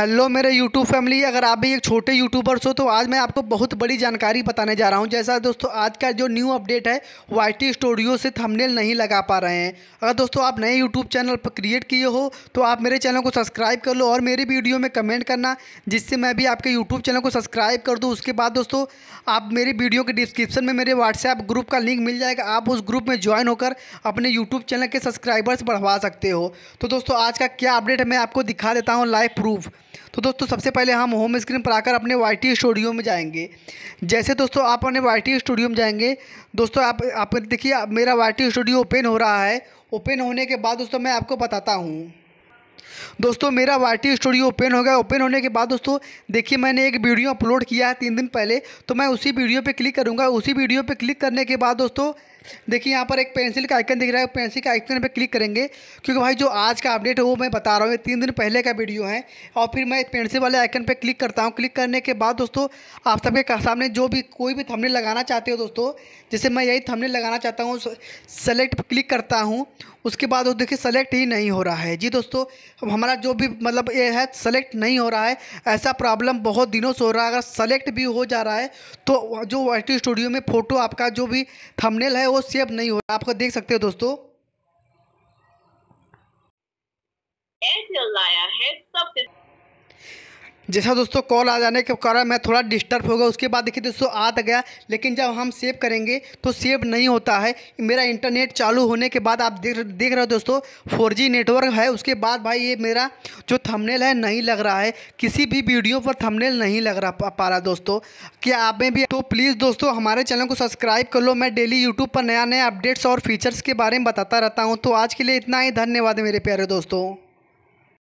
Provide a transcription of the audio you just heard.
hello मेरे YouTube family अगर आप भी एक छोटे यूट्यूबर्स हो तो आज मैं आपको बहुत बड़ी जानकारी बताने जा रहा हूं जैसा दोस्तों आज का जो न्यू अपडेट है वाई स्टूडियो से थंबनेल नहीं लगा पा रहे हैं अगर दोस्तों आप नए यूट्यूब चैनल पर क्रिएट किए हो तो आप मेरे चैनल को सब्सक्राइब कर लो और मेरी वीडियो में कमेंट करना जिससे मैं भी आपके यूट्यूब चैनल को सब्सक्राइब कर दूँ उसके बाद दोस्तों आप मेरी वीडियो के डिस्क्रिप्शन में मेरे व्हाट्सएप ग्रुप का लिंक मिल जाएगा आप उस ग्रुप में ज्वाइन होकर अपने यूट्यूब चैनल के सब्सक्राइबर्स बढ़वा सकते हो तो दोस्तों आज का क्या अपडेट है मैं आपको दिखा देता हूँ लाइव प्रूफ तो दोस्तों सबसे पहले हम होम स्क्रीन पर आकर अपने वाई टी स्टूडियो में जाएंगे जैसे दोस्तों आप अपने वाई टी स्टूडियो में जाएंगे दोस्तों आप आप देखिए मेरा वाई टी स्टूडियो ओपन हो रहा है ओपन होने के बाद दोस्तों मैं आपको बताता हूँ दोस्तों मेरा वाई स्टूडियो ओपन हो गया ओपन होने के बाद दोस्तों देखिए मैंने एक वीडियो अपलोड किया है तीन दिन पहले तो मैं उसी वीडियो पर क्लिक करूँगा उसी वीडियो पर क्लिक करने के बाद दोस्तों देखिए यहाँ पर एक पेंसिल का आइकन दिख रहा है पेंसिल का आइकन पे क्लिक करेंगे क्योंकि भाई जो आज का अपडेट है वो मैं बता रहा हूँ ये तीन दिन पहले का वीडियो है और फिर मैं पेंसिल वाले आइकन पे क्लिक करता हूँ क्लिक करने के बाद दोस्तों आप सबके सामने जो भी कोई भी थमने लगाना चाहते हो दोस्तों जैसे मैं यही थमने लगाना चाहता हूँ सेलेक्ट क्लिक करता हूँ उसके बाद वो देखिए सेलेक्ट ही नहीं हो रहा है जी दोस्तों हमारा जो भी मतलब ये है सेलेक्ट नहीं हो रहा है ऐसा प्रॉब्लम बहुत दिनों से हो रहा है अगर सेलेक्ट भी हो जा रहा है तो जो वाइट स्टूडियो में फ़ोटो आपका जो भी थमनेल है वो सेफ नहीं हो रहा आपको देख सकते हो दोस्तों लाया है सब जैसा दोस्तों कॉल आ जाने के कारण मैं थोड़ा डिस्टर्ब हो गया उसके बाद देखिए दोस्तों आ तो गया लेकिन जब हम सेव करेंगे तो सेव नहीं होता है मेरा इंटरनेट चालू होने के बाद आप देख देख रहे हो दोस्तों फोर नेटवर्क है उसके बाद भाई ये मेरा जो थंबनेल है नहीं लग रहा है किसी भी वीडियो पर थमनेल नहीं लग रहा पा रहा दोस्तों क्या आप में भी तो प्लीज़ दोस्तों हमारे चैनल को सब्सक्राइब कर लो मैं डेली यूट्यूब पर नया नया अपडेट्स और फीचर्स के बारे में बताता रहता हूँ तो आज के लिए इतना ही धन्यवाद मेरे प्यारे दोस्तों